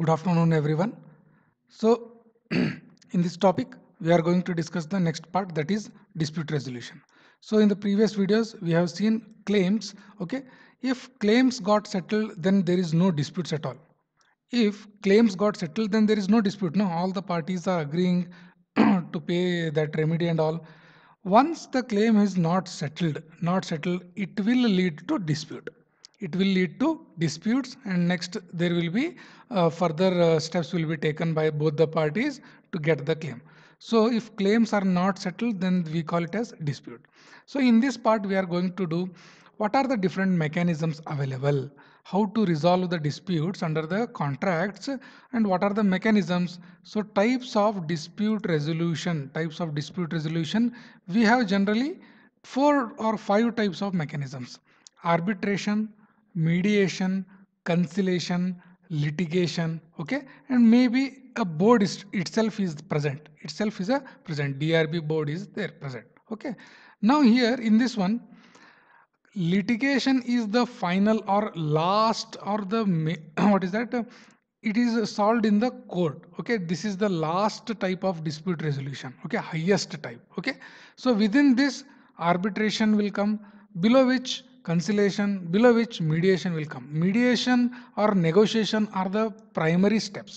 good afternoon everyone so in this topic we are going to discuss the next part that is dispute resolution so in the previous videos we have seen claims okay if claims got settled then there is no disputes at all if claims got settled then there is no dispute no all the parties are agreeing to pay that remedy and all once the claim is not settled not settled it will lead to dispute it will lead to disputes and next there will be uh, further uh, steps will be taken by both the parties to get the claim so if claims are not settled then we call it as dispute so in this part we are going to do what are the different mechanisms available how to resolve the disputes under the contracts and what are the mechanisms so types of dispute resolution types of dispute resolution we have generally four or five types of mechanisms arbitration mediation conciliation litigation okay and maybe a board is itself is present itself is a present drb board is there present okay now here in this one litigation is the final or last or the what is that it is solved in the court okay this is the last type of dispute resolution okay highest type okay so within this arbitration will come below which conciliation below which mediation will come. Mediation or negotiation are the primary steps.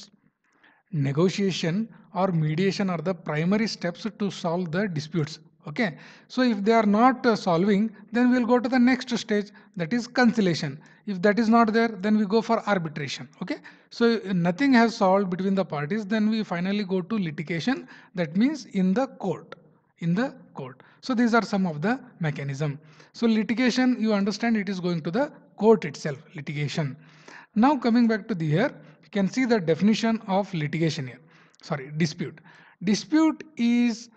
Negotiation or mediation are the primary steps to solve the disputes. Okay. So if they are not uh, solving, then we will go to the next stage that is conciliation. If that is not there, then we go for arbitration. Okay. So nothing has solved between the parties, then we finally go to litigation. That means in the court in the court. So these are some of the mechanism. So litigation, you understand it is going to the court itself, litigation. Now coming back to the here, you can see the definition of litigation here. Sorry, dispute. Dispute is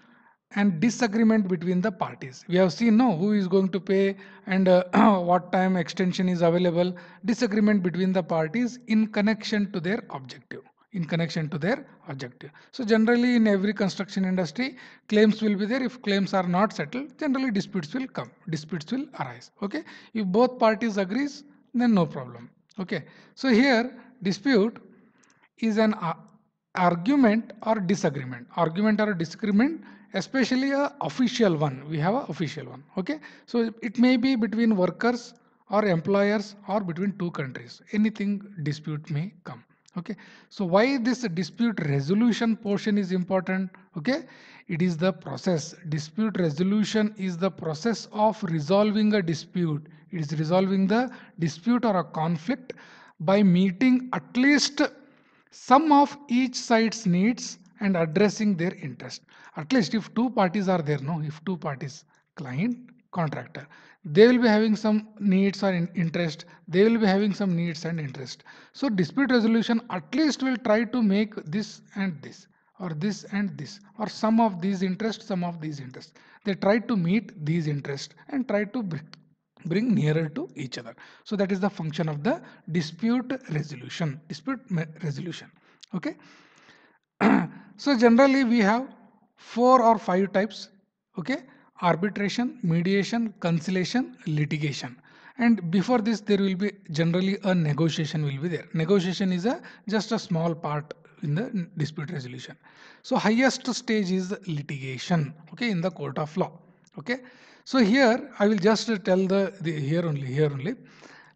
and disagreement between the parties. We have seen now who is going to pay and uh, what time extension is available, disagreement between the parties in connection to their objective in connection to their objective. So generally in every construction industry claims will be there if claims are not settled generally disputes will come disputes will arise okay if both parties agrees then no problem okay so here dispute is an uh, argument or disagreement argument or disagreement especially a official one we have a official one okay so it may be between workers or employers or between two countries anything dispute may come okay so why this dispute resolution portion is important okay it is the process dispute resolution is the process of resolving a dispute it is resolving the dispute or a conflict by meeting at least some of each side's needs and addressing their interest at least if two parties are there no if two parties client contractor they will be having some needs or in interest they will be having some needs and interest so dispute resolution at least will try to make this and this or this and this or some of these interests some of these interests they try to meet these interests and try to bring, bring nearer to each other so that is the function of the dispute resolution dispute resolution okay so generally we have four or five types okay arbitration, mediation, conciliation, litigation and before this there will be generally a negotiation will be there. Negotiation is a just a small part in the dispute resolution. So highest stage is litigation okay in the court of law okay. So here I will just tell the, the here only here only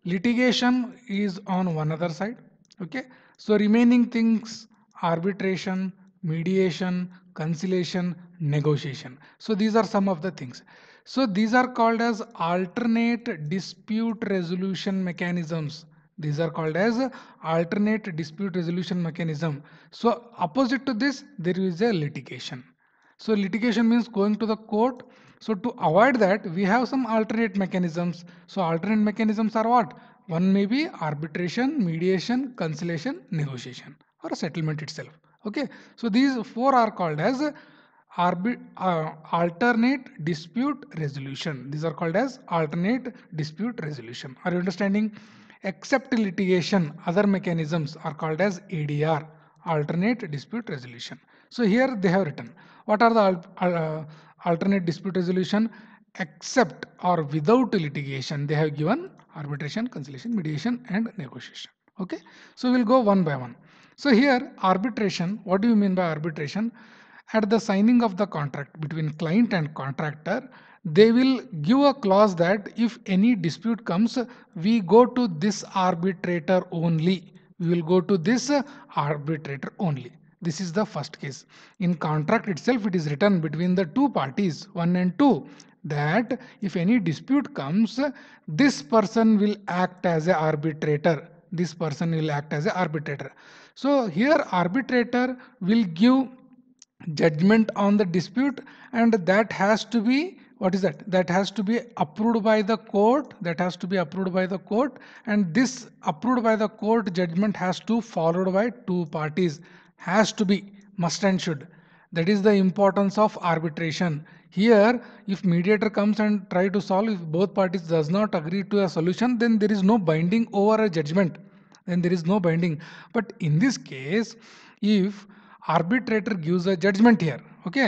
litigation is on one other side okay. So remaining things arbitration, mediation, conciliation negotiation so these are some of the things so these are called as alternate dispute resolution mechanisms these are called as alternate dispute resolution mechanism so opposite to this there is a litigation so litigation means going to the court so to avoid that we have some alternate mechanisms so alternate mechanisms are what one may be arbitration mediation conciliation negotiation or settlement itself okay so these four are called as Arbi uh, alternate dispute resolution. These are called as alternate dispute resolution. Are you understanding? Except litigation, other mechanisms are called as ADR, alternate dispute resolution. So here they have written, what are the al uh, alternate dispute resolution? Except or without litigation, they have given arbitration, conciliation, mediation and negotiation. Okay, so we'll go one by one. So here arbitration, what do you mean by arbitration? at the signing of the contract between client and contractor, they will give a clause that if any dispute comes, we go to this arbitrator only. We will go to this arbitrator only. This is the first case. In contract itself, it is written between the two parties, one and two, that if any dispute comes, this person will act as a arbitrator. This person will act as a arbitrator. So here arbitrator will give judgment on the dispute and that has to be what is that that has to be approved by the court that has to be approved by the court and this approved by the court judgment has to followed by two parties has to be must and should that is the importance of arbitration here if mediator comes and try to solve if both parties does not agree to a solution then there is no binding over a judgment then there is no binding but in this case if arbitrator gives a judgment here okay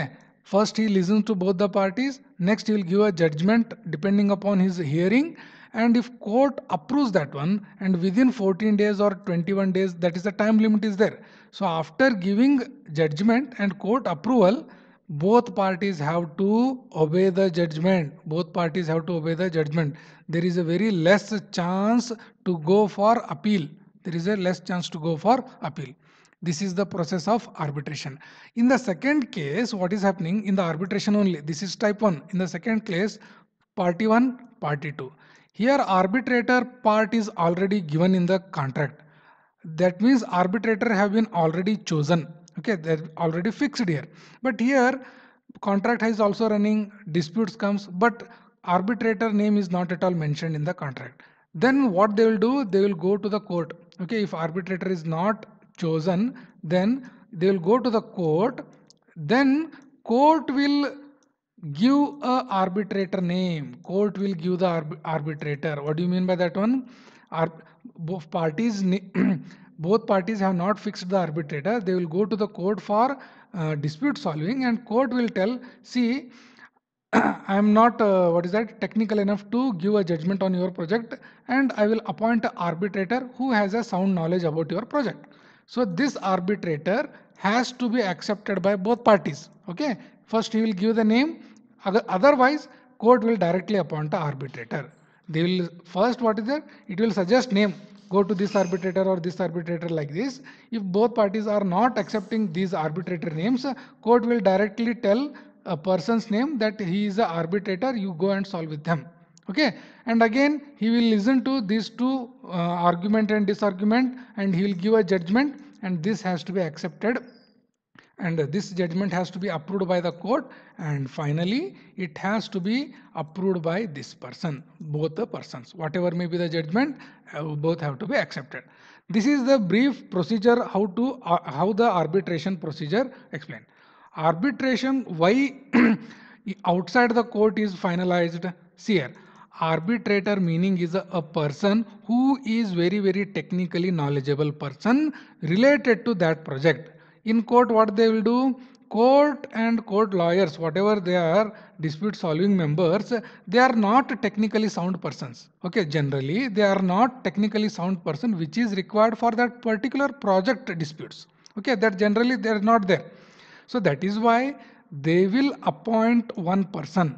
first he listens to both the parties next he will give a judgment depending upon his hearing and if court approves that one and within 14 days or 21 days that is the time limit is there so after giving judgment and court approval both parties have to obey the judgment both parties have to obey the judgment there is a very less chance to go for appeal there is a less chance to go for appeal this is the process of arbitration. In the second case, what is happening in the arbitration only? This is type 1. In the second case, party 1, party 2. Here arbitrator part is already given in the contract. That means arbitrator have been already chosen. Okay, they're already fixed here. But here contract is also running, disputes comes, but arbitrator name is not at all mentioned in the contract. Then what they will do, they will go to the court. Okay, if arbitrator is not chosen then they will go to the court then court will give a arbitrator name court will give the arbitrator what do you mean by that one Ar- both parties both parties have not fixed the arbitrator they will go to the court for uh, dispute solving and court will tell see i am not uh, what is that technical enough to give a judgment on your project and i will appoint an arbitrator who has a sound knowledge about your project so this arbitrator has to be accepted by both parties. Okay. First he will give the name. Otherwise court will directly appoint the arbitrator. They will first what is there? It will suggest name. Go to this arbitrator or this arbitrator like this. If both parties are not accepting these arbitrator names, court will directly tell a person's name that he is an arbitrator. You go and solve with them okay and again he will listen to these two uh, argument and disargument and he will give a judgment and this has to be accepted and this judgment has to be approved by the court and finally it has to be approved by this person both the persons whatever may be the judgment uh, both have to be accepted this is the brief procedure how to uh, how the arbitration procedure explained arbitration why outside the court is finalized see here arbitrator meaning is a, a, person who is very very technically knowledgeable person related to that project in court what they will do court and court lawyers whatever they are dispute solving members they are not technically sound persons okay generally they are not technically sound person which is required for that particular project disputes okay that generally they are not there so that is why they will appoint one person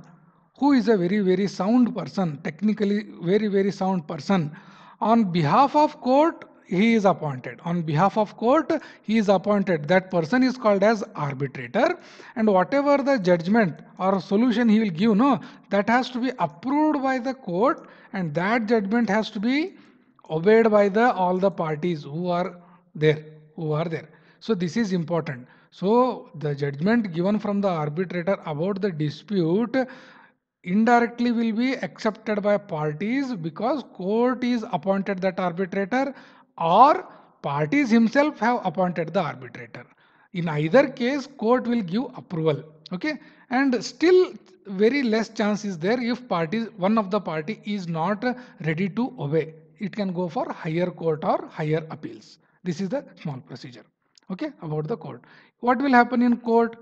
who is a very, very sound person, technically very, very sound person. On behalf of court, he is appointed. On behalf of court, he is appointed. That person is called as arbitrator. And whatever the judgment or solution he will give, no, that has to be approved by the court, and that judgment has to be obeyed by the all the parties who are there, who are there. So this is important. So the judgment given from the arbitrator about the dispute indirectly will be accepted by parties because court is appointed that arbitrator or parties himself have appointed the arbitrator in either case court will give approval okay and still very less chance is there if parties one of the party is not ready to obey it can go for higher court or higher appeals this is the small procedure okay about the court what will happen in court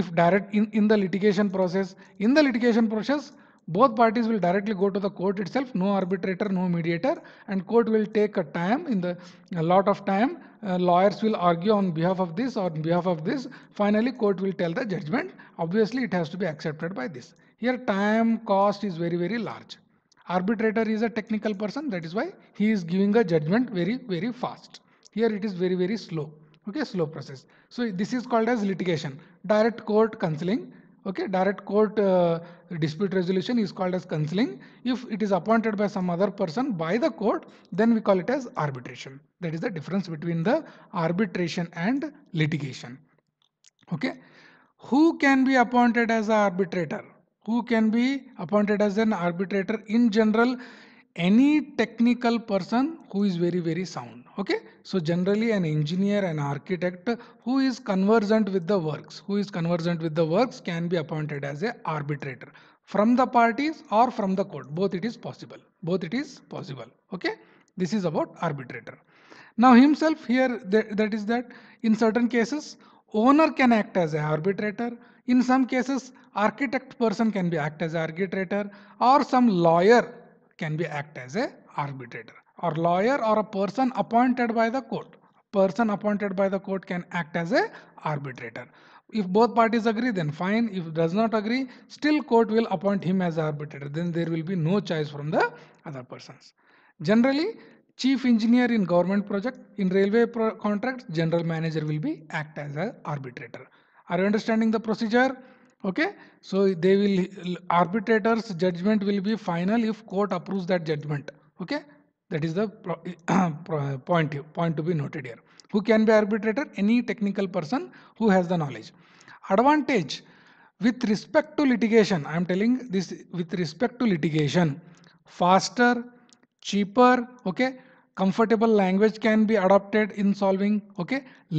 if direct in, in the litigation process, in the litigation process, both parties will directly go to the court itself, no arbitrator, no mediator, and court will take a time, in the a lot of time, uh, lawyers will argue on behalf of this or on behalf of this. Finally, court will tell the judgment. Obviously, it has to be accepted by this. Here, time cost is very, very large. Arbitrator is a technical person, that is why he is giving a judgment very, very fast. Here it is very, very slow okay slow process so this is called as litigation direct court counseling okay direct court uh, dispute resolution is called as counseling if it is appointed by some other person by the court then we call it as arbitration that is the difference between the arbitration and litigation okay who can be appointed as an arbitrator who can be appointed as an arbitrator in general any technical person who is very very sound okay so generally an engineer an architect who is conversant with the works who is conversant with the works can be appointed as a arbitrator from the parties or from the court both it is possible both it is possible okay this is about arbitrator now himself here that, that is that in certain cases owner can act as an arbitrator in some cases architect person can be act as arbitrator or some lawyer can be act as a arbitrator or lawyer or a person appointed by the court person appointed by the court can act as a arbitrator if both parties agree then fine if does not agree still court will appoint him as arbitrator then there will be no choice from the other persons generally chief engineer in government project in railway pro contract general manager will be act as a arbitrator are you understanding the procedure okay so they will arbitrator's judgment will be final if court approves that judgment okay that is the point point to be noted here who can be arbitrator any technical person who has the knowledge advantage with respect to litigation i am telling this with respect to litigation faster cheaper okay comfortable language can be adopted in solving okay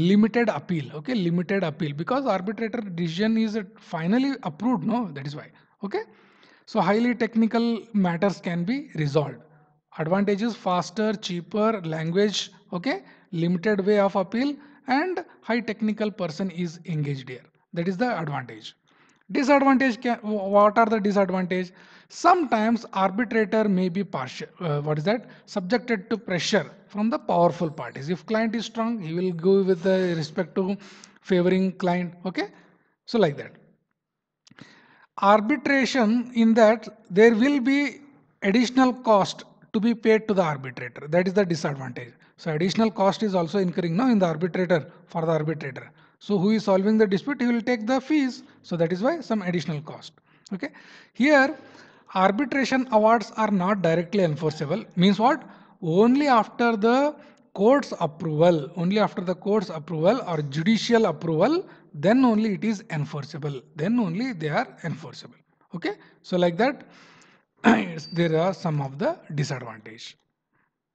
limited appeal okay limited appeal because arbitrator decision is finally approved no that is why okay so highly technical matters can be resolved advantages faster cheaper language okay limited way of appeal and high technical person is engaged here that is the advantage disadvantage what are the disadvantage sometimes arbitrator may be partial uh, what is that subjected to pressure from the powerful parties if client is strong he will go with the respect to favoring client okay so like that arbitration in that there will be additional cost to be paid to the arbitrator that is the disadvantage so additional cost is also incurring now in the arbitrator for the arbitrator so who is solving the dispute? He will take the fees. So that is why some additional cost. Okay. Here arbitration awards are not directly enforceable. Means what? Only after the court's approval, only after the court's approval or judicial approval, then only it is enforceable. Then only they are enforceable. Okay. So like that, there are some of the disadvantage.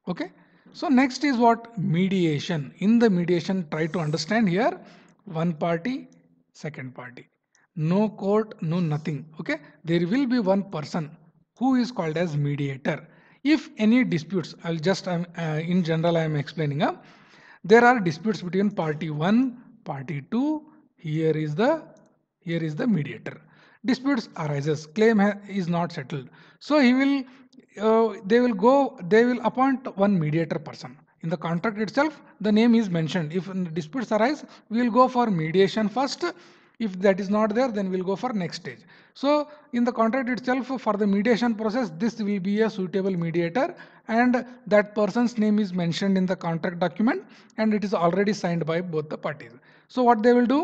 Okay. So next is what mediation. In the mediation, try to understand here one party second party no court no nothing okay there will be one person who is called as mediator if any disputes i'll just i'm uh, in general i am explaining uh, there are disputes between party 1 party 2 here is the here is the mediator disputes arises claim is not settled so he will uh, they will go they will appoint one mediator person in the contract itself the name is mentioned if disputes arise we will go for mediation first if that is not there then we'll go for next stage so in the contract itself for the mediation process this will be a suitable mediator and that person's name is mentioned in the contract document and it is already signed by both the parties so what they will do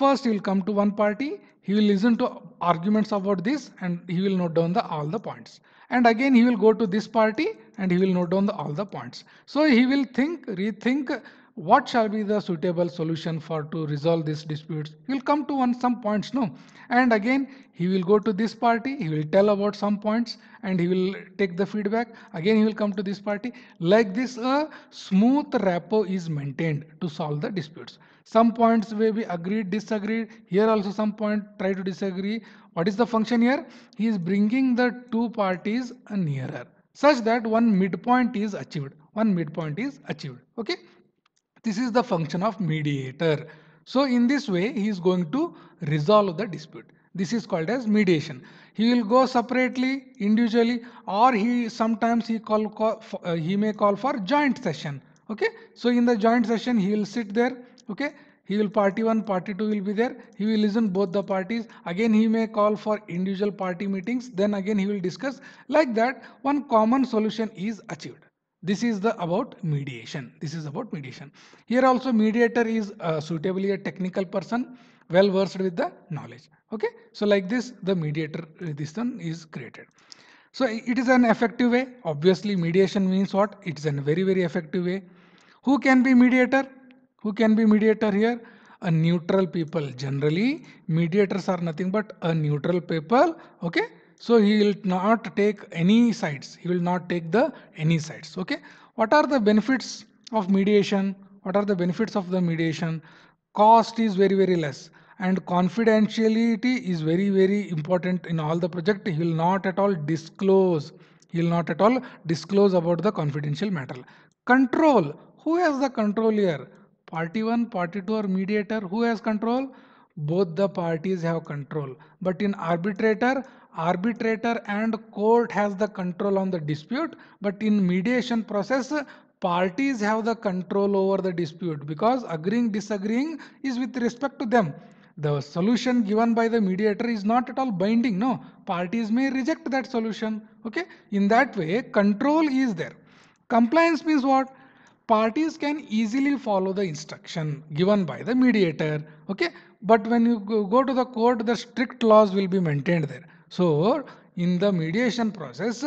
first he will come to one party he will listen to arguments about this and he will note down the all the points and again he will go to this party and he will note down the, all the points. So he will think, rethink what shall be the suitable solution for to resolve these disputes. He will come to one some points, no? And again, he will go to this party, he will tell about some points and he will take the feedback. Again, he will come to this party. Like this, a smooth rapport is maintained to solve the disputes. Some points may be agreed, disagreed. Here also some point try to disagree. What is the function here? He is bringing the two parties uh, nearer such that one midpoint is achieved. One midpoint is achieved. Okay. This is the function of mediator. So in this way, he is going to resolve the dispute. This is called as mediation. He will go separately, individually, or he sometimes he call, call uh, he may call for joint session. Okay. So in the joint session, he will sit there. Okay he will party 1 party 2 will be there he will listen both the parties again he may call for individual party meetings then again he will discuss like that one common solution is achieved this is the about mediation this is about mediation here also mediator is uh, suitably a technical person well versed with the knowledge okay so like this the mediator uh, this one is created so it is an effective way obviously mediation means what it is a very very effective way who can be mediator who can be mediator here? A neutral people. Generally, mediators are nothing but a neutral people. Okay. So he will not take any sides. He will not take the any sides. Okay. What are the benefits of mediation? What are the benefits of the mediation? Cost is very, very less and confidentiality is very, very important in all the project. He will not at all disclose. He will not at all disclose about the confidential matter. Control. Who has the control here? party 1 party 2 or mediator who has control both the parties have control but in arbitrator arbitrator and court has the control on the dispute but in mediation process parties have the control over the dispute because agreeing disagreeing is with respect to them the solution given by the mediator is not at all binding no parties may reject that solution okay in that way control is there compliance means what parties can easily follow the instruction given by the mediator okay but when you go to the court the strict laws will be maintained there so in the mediation process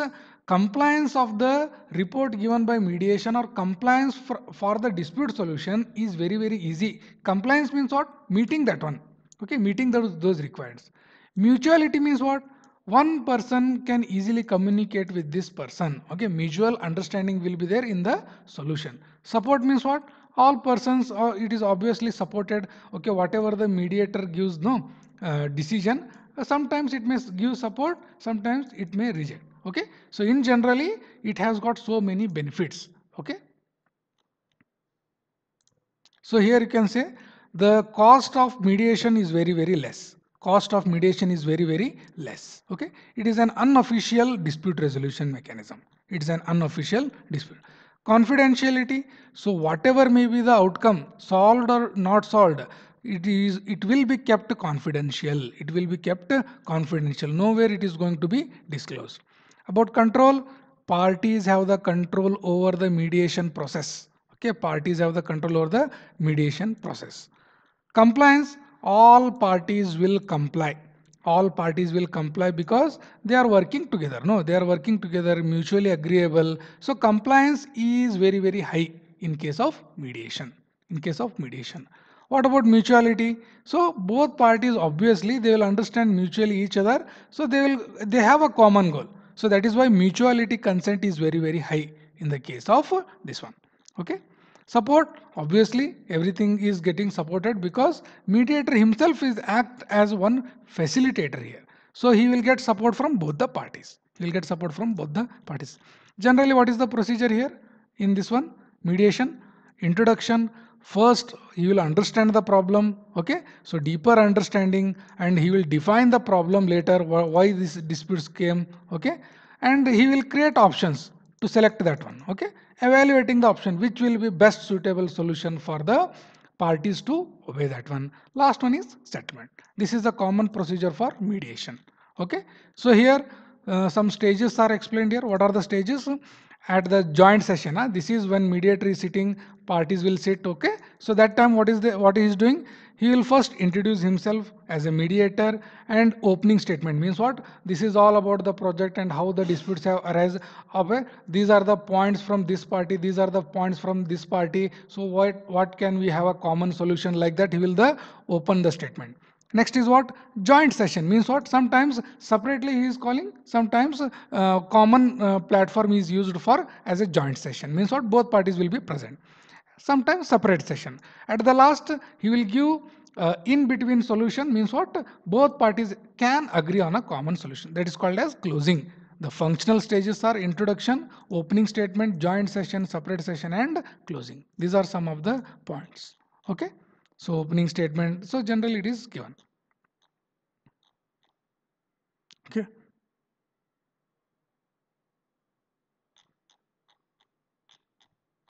compliance of the report given by mediation or compliance for, for the dispute solution is very very easy compliance means what meeting that one okay meeting those, those requirements mutuality means what one person can easily communicate with this person okay mutual understanding will be there in the solution support means what all persons or uh, it is obviously supported okay whatever the mediator gives no uh, decision uh, sometimes it may give support sometimes it may reject okay so in generally it has got so many benefits okay so here you can say the cost of mediation is very very less cost of mediation is very very less okay it is an unofficial dispute resolution mechanism it's an unofficial dispute confidentiality so whatever may be the outcome solved or not solved it is it will be kept confidential it will be kept confidential nowhere it is going to be disclosed about control parties have the control over the mediation process okay parties have the control over the mediation process compliance all parties will comply all parties will comply because they are working together no they are working together mutually agreeable so compliance is very very high in case of mediation in case of mediation what about mutuality so both parties obviously they will understand mutually each other so they will they have a common goal so that is why mutuality consent is very very high in the case of this one okay Support, obviously, everything is getting supported because mediator himself is act as one facilitator here. So he will get support from both the parties. He will get support from both the parties. Generally, what is the procedure here in this one? Mediation, introduction, first he will understand the problem okay so deeper understanding and he will define the problem later why this disputes came okay and he will create options to select that one okay evaluating the option which will be best suitable solution for the parties to obey that one last one is settlement this is the common procedure for mediation okay so here uh, some stages are explained here what are the stages at the joint session huh? this is when mediator is sitting parties will sit okay so that time what is the what he is doing he will first introduce himself as a mediator and opening statement means what this is all about the project and how the disputes have arisen okay these are the points from this party these are the points from this party so what what can we have a common solution like that he will the open the statement Next is what? Joint session means what? Sometimes separately he is calling, sometimes uh, common uh, platform is used for as a joint session means what? Both parties will be present. Sometimes separate session. At the last, he will give uh, in between solution means what? Both parties can agree on a common solution that is called as closing. The functional stages are introduction, opening statement, joint session, separate session and closing. These are some of the points. Okay. So opening statement. So generally it is given. Okay